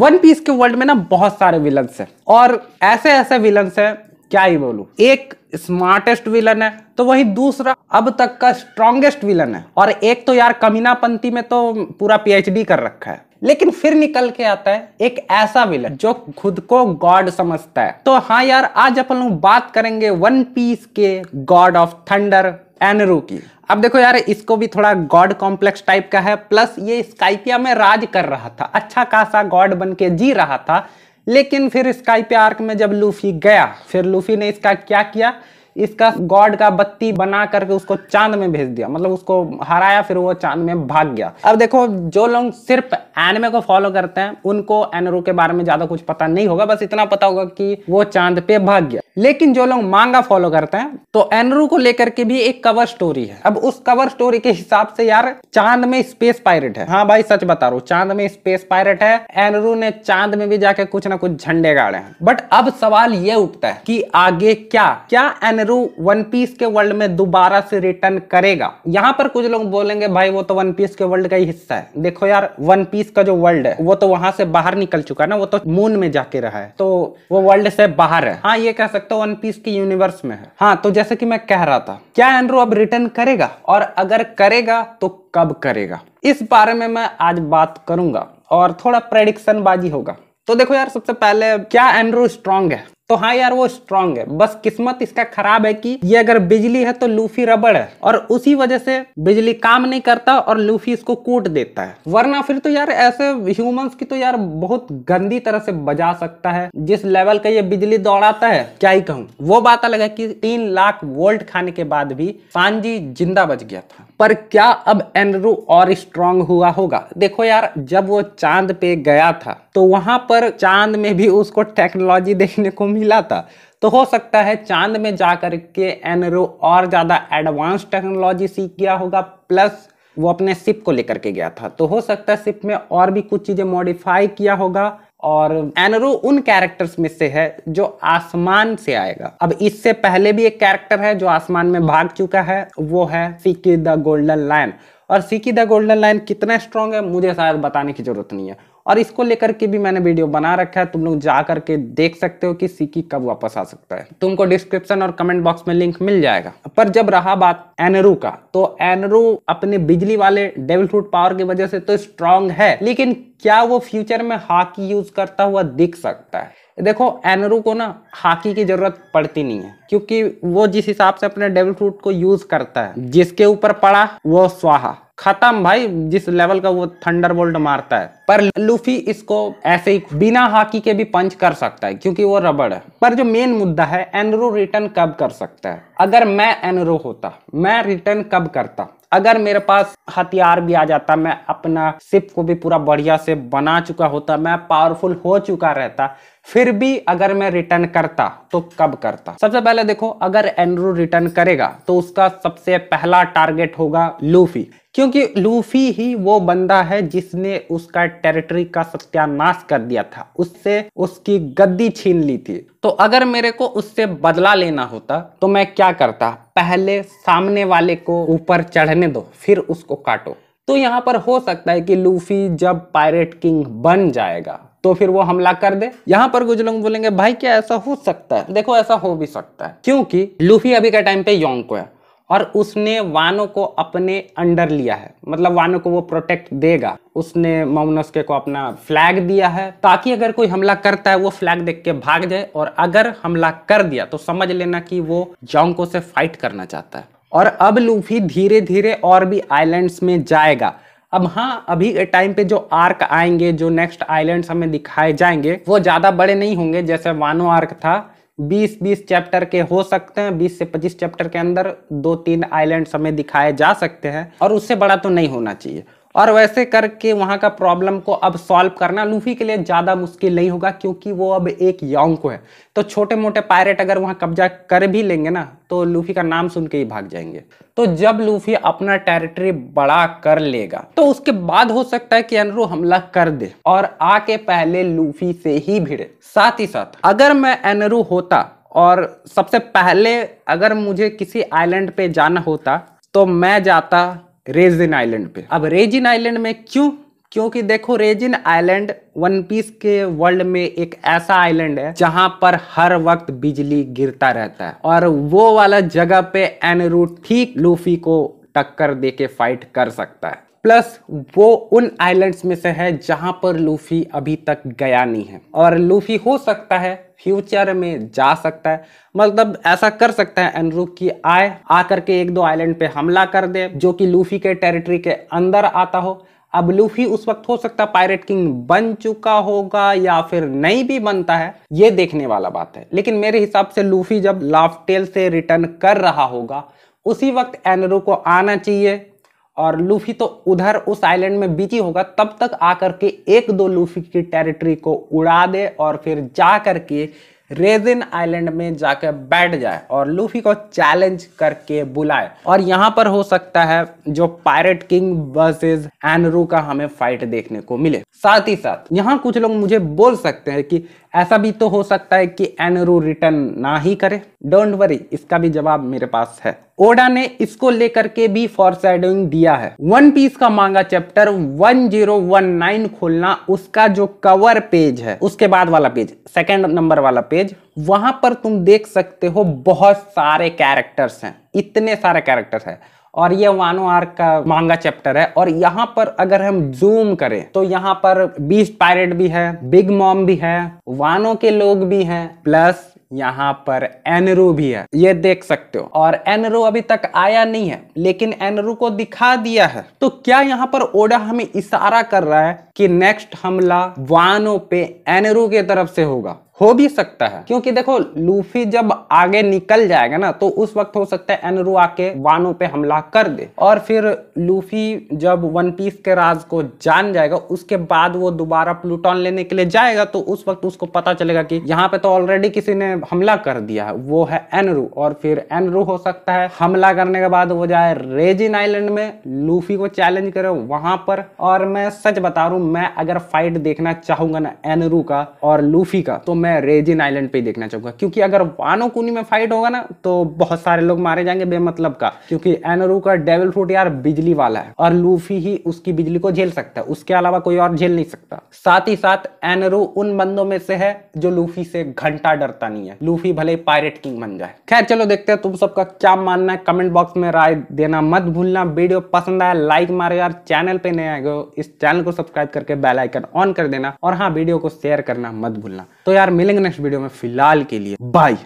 one Piece के world में ना बहुत सारे विलन्स हैं और ऐसे ऐसे विलन्स हैं क्या ही बोलू एक स्मार्टेस्ट विलन है तो वही दूसरा अब तक का स्ट्रॉन्गेस्ट विलन है और एक तो यार कमीना पंथी में तो पूरा पीएचडी कर रखा है लेकिन फिर निकल के आता है एक ऐसा विलन जो खुद को गॉड समझता है तो हाँ यार आज अपन लोग बात करेंगे वन पीस के गॉड ऑफ थंडर एनरो की अब देखो यार इसको भी थोड़ा गॉड कॉम्प्लेक्स टाइप का है प्लस ये स्काइपिया में राज कर रहा था अच्छा खासा गॉड बन के जी रहा था लेकिन फिर स्काइपिया आर्क में जब लूफी गया फिर लूफी ने इसका क्या किया इसका गॉड का बत्ती बना करके उसको चांद में भेज दिया मतलब उसको हराया फिर वो चांद में भाग गया अब देखो जो लोग सिर्फ एनमे को फॉलो करते हैं उनको एनरो के बारे में ज्यादा कुछ पता नहीं होगा बस इतना पता होगा कि वो चांद पे भाग गया लेकिन जो लोग मांगा फॉलो करते हैं तो एनरू को लेकर के भी एक कवर स्टोरी है अब उस कवर स्टोरी के हिसाब से यार चांद में स्पेस पायरेट है हाँ भाई सच बता रहा हूँ चांद में स्पेस पायरेट है एनरू ने चांद में भी जाके कुछ ना कुछ झंडे गाड़े हैं बट अब सवाल ये उठता है कि आगे क्या क्या एनरू नेहरू वन पीस के वर्ल्ड में दोबारा से रिटर्न करेगा यहाँ पर कुछ लोग बोलेंगे भाई वो तो वन पीस के वर्ल्ड का ही हिस्सा है देखो यार वन पीस का जो वर्ल्ड है वो तो वहां से बाहर निकल चुका है ना वो तो मून में जाके रहा है तो वो वर्ल्ड से बाहर है हाँ ये कह सकते हो वन पीस की यूनिवर्स में है हाँ तो जैसे कि मैं कह रहा था क्या एनरू अब रिटर्न करेगा और अगर करेगा तो कब करेगा इस बारे में मैं आज बात करूंगा और थोड़ा प्रेडिक्शन बाजी होगा तो देखो यार सबसे पहले क्या एंड्रू स्ट्रांग है तो हाँ यार वो स्ट्रांग है बस किस्मत इसका खराब है कि ये अगर बिजली है तो लूफी रबड़ है और उसी वजह से बिजली काम नहीं करता और लूफी इसको कूट देता है वरना फिर तो यार ऐसे ह्यूमंस की तो यार बहुत गंदी तरह से बजा सकता है जिस लेवल का ये बिजली दौड़ाता है क्या ही कहूँ वो बात अलग है की तीन लाख वोल्ट खाने के बाद भी पांजी जिंदा बच गया था पर क्या अब एनरू और स्ट्रांग हुआ होगा देखो यार जब वो चांद पे गया था तो वहां पर चांद में भी उसको टेक्नोलॉजी देखने को मिली मिला था तो हो सकता है चांद में जा के एनरो और ज़्यादा एडवांस टेक्नोलॉजी सीख गया होगा प्लस वो अपने सिप को लेकर के गया था तो हो सकता है सिप में और भी कुछ चीज़ें मॉडिफाई किया होगा और एनरो उन कैरेक्टर्स में से है जो आसमान से आएगा अब इससे पहले भी एक कैरेक्टर है जो आसमान में भाग चुका है वो है सिकी द गोल्डन लाइन और सिकी द गोल्डन लाइन कितना स्ट्रांग है मुझे शायद बताने की जरूरत नहीं है और इसको लेकर के भी मैंने वीडियो बना रखा है तुम लोग जा करके देख सकते हो कि सीकी कब वापस आ सकता है तुमको डिस्क्रिप्शन और कमेंट बॉक्स में लिंक मिल जाएगा पर जब रहा बात एनरू का तो एनरू अपने बिजली वाले डेविल फ्रूट पावर की वजह से तो स्ट्रांग है लेकिन क्या वो फ्यूचर में हाकी यूज करता हुआ दिख सकता है देखो एनरू को ना हाकी की जरूरत पड़ती नहीं है क्योंकि वो जिस हिसाब से अपने डेविल फ्रूट को यूज करता है जिसके ऊपर पड़ा वो स्वाहा खत्म भाई जिस लेवल का वो थंडर बोल्ट मारता है पर लूफी इसको ऐसे ही बिना हाकी के भी पंच कर सकता है क्योंकि वो रबड़ है पर जो मेन मुद्दा है एनरो रिटर्न कब कर सकता है अगर मैं एनरो होता मैं रिटर्न कब करता अगर मेरे पास हथियार भी आ जाता मैं अपना सिप को भी पूरा बढ़िया से बना चुका होता मैं पावरफुल हो चुका रहता फिर भी अगर मैं रिटर्न करता तो कब करता सबसे पहले देखो अगर एंड्रू रिटर्न करेगा तो उसका सबसे पहला टारगेट होगा लूफी क्योंकि लूफी ही वो बंदा है जिसने उसका टेरिटरी का सत्यानाश कर दिया था उससे उसकी गद्दी छीन ली थी तो अगर मेरे को उससे बदला लेना होता तो मैं क्या करता पहले सामने वाले को ऊपर चढ़ने दो फिर उसको काटो तो यहाँ पर हो सकता है कि लूफी जब पायरेट किंग बन जाएगा तो फिर वो हमला कर दे यहाँ पर कुछ लोग बोलेंगे भाई क्या ऐसा हो सकता है देखो ऐसा हो भी सकता है क्योंकि लूफी अभी के टाइम पे योंग को है और उसने वानो को अपने अंडर लिया है मतलब वानो को वो प्रोटेक्ट देगा उसने माउनस्के को अपना फ्लैग दिया है ताकि अगर कोई हमला करता है वो फ्लैग देख के भाग जाए और अगर हमला कर दिया तो समझ लेना कि वो जोंको से फाइट करना चाहता है और अब लूफी धीरे धीरे और भी आइलैंड्स में जाएगा अब हाँ अभी के टाइम पे जो आर्क आएंगे जो नेक्स्ट आइलैंड्स हमें दिखाए जाएंगे वो ज्यादा बड़े नहीं होंगे जैसे वानो आर्क था 20-20 चैप्टर के हो सकते हैं 20 से 25 चैप्टर के अंदर दो तीन आइलैंड्स हमें दिखाए जा सकते हैं और उससे बड़ा तो नहीं होना चाहिए और वैसे करके वहाँ का प्रॉब्लम को अब सॉल्व करना लूफी के लिए ज़्यादा मुश्किल नहीं होगा क्योंकि वो अब एक यौंग को है तो छोटे मोटे पायरेट अगर वहाँ कब्जा कर भी लेंगे ना तो लूफी का नाम सुन के ही भाग जाएंगे तो जब लूफी अपना टेरिटरी बड़ा कर लेगा तो उसके बाद हो सकता है कि एनरू हमला कर दे और आके पहले लूफी से ही भिड़े साथ ही साथ अगर मैं एनरू होता और सबसे पहले अगर मुझे किसी आइलैंड पे जाना होता तो मैं जाता रेजिन आइलैंड पे अब रेजिन आइलैंड में क्यों क्योंकि देखो रेजिन आइलैंड वन पीस के वर्ल्ड में एक ऐसा आइलैंड है जहां पर हर वक्त बिजली गिरता रहता है और वो वाला जगह पे एनरू ठीक लूफी को टक्कर दे के फाइट कर सकता है प्लस वो उन आइलैंड्स में से है जहां पर लूफी अभी तक गया नहीं है और लूफी हो सकता है फ्यूचर में जा सकता है मतलब ऐसा कर सकता है एनरू की आए आकर के एक दो आइलैंड पे हमला कर दे जो कि लूफी के टेरिटरी के अंदर आता हो अब लूफी उस वक्त हो सकता है पायरेट किंग बन चुका होगा या फिर नहीं भी बनता है ये देखने वाला बात है लेकिन मेरे हिसाब से लूफी जब लाफ्टेल से रिटर्न कर रहा होगा उसी वक्त एनरू को आना चाहिए और लूफी तो उधर उस आइलैंड में बिजी होगा तब तक आकर के एक दो लूफी की टेरिटरी को उड़ा दे और फिर जा करके रेजिन आइलैंड में जाकर बैठ जाए और लूफी को चैलेंज करके बुलाए और यहाँ पर हो सकता है जो पायरेट किंग वर्सेस एनरू का हमें फाइट देखने को मिले साथ ही साथ यहाँ कुछ लोग मुझे बोल सकते हैं कि ऐसा भी तो हो सकता है कि एनरू रिटर्न ना ही करे डोंट वरी इसका भी जवाब मेरे पास है ओडा ने इसको लेकर के भी फॉरसैडिंग दिया है वन पीस का मांगा चैप्टर 1019 खोलना उसका जो कवर पेज है उसके बाद वाला पेज सेकंड नंबर वाला पेज वहां पर तुम देख सकते हो बहुत सारे कैरेक्टर्स हैं इतने सारे कैरेक्टर्स हैं और ये वानो आर्क का मांगा चैप्टर है और यहाँ पर अगर हम जूम करें तो यहाँ पर बीस्ट पायरेट भी है बिग मॉम भी है वानो के लोग भी हैं प्लस यहाँ पर एनरू भी है ये देख सकते हो और एनरू अभी तक आया नहीं है लेकिन एनरू को दिखा दिया है तो क्या यहाँ पर ओडा हमें इशारा कर रहा है कि नेक्स्ट हमला वानो पे एनरू के तरफ से होगा हो भी सकता है क्योंकि देखो लूफी जब आगे निकल जाएगा ना तो उस वक्त हो सकता है एनरू आके वानो पे हमला कर दे और फिर लूफी जब वन पीस के राज को जान जाएगा उसके बाद वो दोबारा प्लूटॉन लेने के लिए जाएगा तो उस वक्त उसको पता चलेगा कि यहाँ पे तो ऑलरेडी किसी ने हमला कर दिया है वो है एनरू और फिर एनरू हो सकता है हमला करने के बाद वो जाए रेजिन आईलैंड में लूफी को चैलेंज करे वहां पर और मैं सच बता रहा मैं अगर फाइट देखना चाहूंगा ना एनरू का और लूफी का तो मैं मैं रेजिन आइलैंड पे ही देखना चाहूंगा क्योंकि अगर वानो कुनी में फाइट होगा ना तो बहुत सारे लोग मारे जाएंगे बेमतलब का क्योंकि एनरू का डेवल फ्रूट यार बिजली वाला है और लूफी ही उसकी बिजली को झेल सकता है उसके अलावा कोई और झेल नहीं सकता साथ ही साथ एनरू उन बंदों में से है जो लूफी से घंटा डरता नहीं है लूफी भले पायरेट किंग बन जाए खैर चलो देखते हैं तुम सबका क्या मानना है कमेंट बॉक्स में राय देना मत भूलना वीडियो पसंद आया लाइक मारे यार चैनल पे नए आए हो इस चैनल को सब्सक्राइब करके बेल आइकन ऑन कर देना और हाँ वीडियो को शेयर करना मत भूलना तो यार मिलेंगे नेक्स्ट वीडियो में फिलहाल के लिए बाय